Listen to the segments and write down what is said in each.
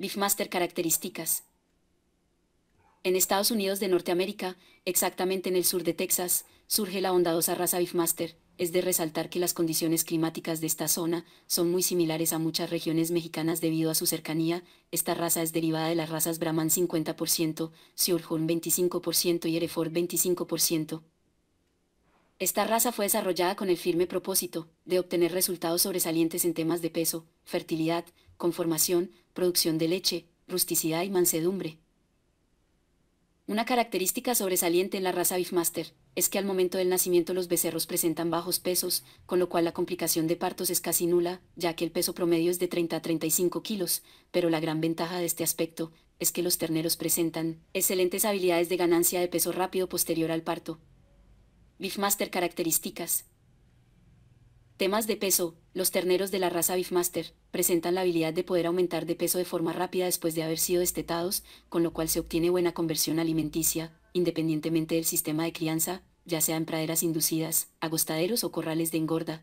Bifmaster Características. En Estados Unidos de Norteamérica, exactamente en el sur de Texas, surge la bondadosa raza Bifmaster. Es de resaltar que las condiciones climáticas de esta zona son muy similares a muchas regiones mexicanas debido a su cercanía. Esta raza es derivada de las razas Brahman 50%, Siurhorn 25% y Hereford 25%. Esta raza fue desarrollada con el firme propósito de obtener resultados sobresalientes en temas de peso, fertilidad, conformación, producción de leche, rusticidad y mansedumbre. Una característica sobresaliente en la raza Beefmaster es que al momento del nacimiento los becerros presentan bajos pesos, con lo cual la complicación de partos es casi nula, ya que el peso promedio es de 30 a 35 kilos, pero la gran ventaja de este aspecto es que los terneros presentan excelentes habilidades de ganancia de peso rápido posterior al parto, Beefmaster características. Temas de peso. Los terneros de la raza Beefmaster presentan la habilidad de poder aumentar de peso de forma rápida después de haber sido destetados, con lo cual se obtiene buena conversión alimenticia, independientemente del sistema de crianza, ya sea en praderas inducidas, agostaderos o corrales de engorda.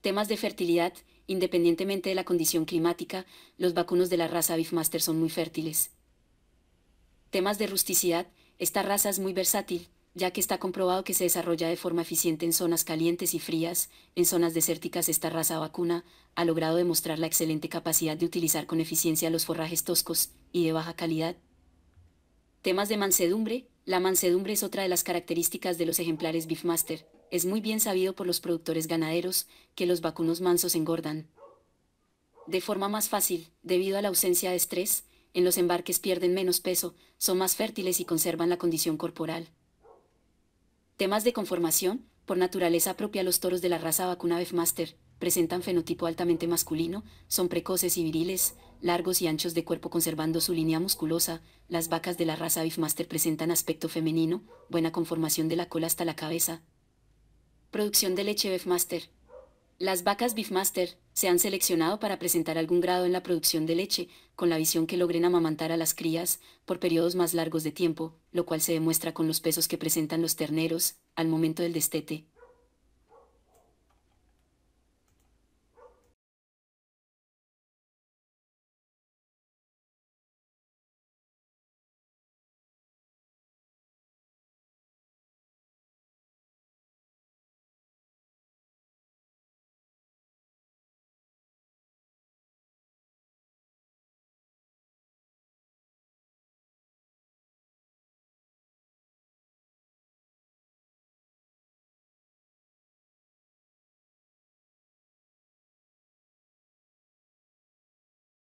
Temas de fertilidad. Independientemente de la condición climática, los vacunos de la raza Beefmaster son muy fértiles. Temas de rusticidad. Esta raza es muy versátil, ya que está comprobado que se desarrolla de forma eficiente en zonas calientes y frías, en zonas desérticas esta raza vacuna ha logrado demostrar la excelente capacidad de utilizar con eficiencia los forrajes toscos y de baja calidad. Temas de mansedumbre. La mansedumbre es otra de las características de los ejemplares Beefmaster. Es muy bien sabido por los productores ganaderos que los vacunos mansos engordan. De forma más fácil, debido a la ausencia de estrés, en los embarques pierden menos peso, son más fértiles y conservan la condición corporal. Temas de conformación, por naturaleza propia los toros de la raza vacuna Beefmaster presentan fenotipo altamente masculino, son precoces y viriles, largos y anchos de cuerpo conservando su línea musculosa, las vacas de la raza Beefmaster presentan aspecto femenino, buena conformación de la cola hasta la cabeza. Producción de leche Beefmaster. Las vacas Beefmaster, se han seleccionado para presentar algún grado en la producción de leche, con la visión que logren amamantar a las crías por periodos más largos de tiempo, lo cual se demuestra con los pesos que presentan los terneros al momento del destete,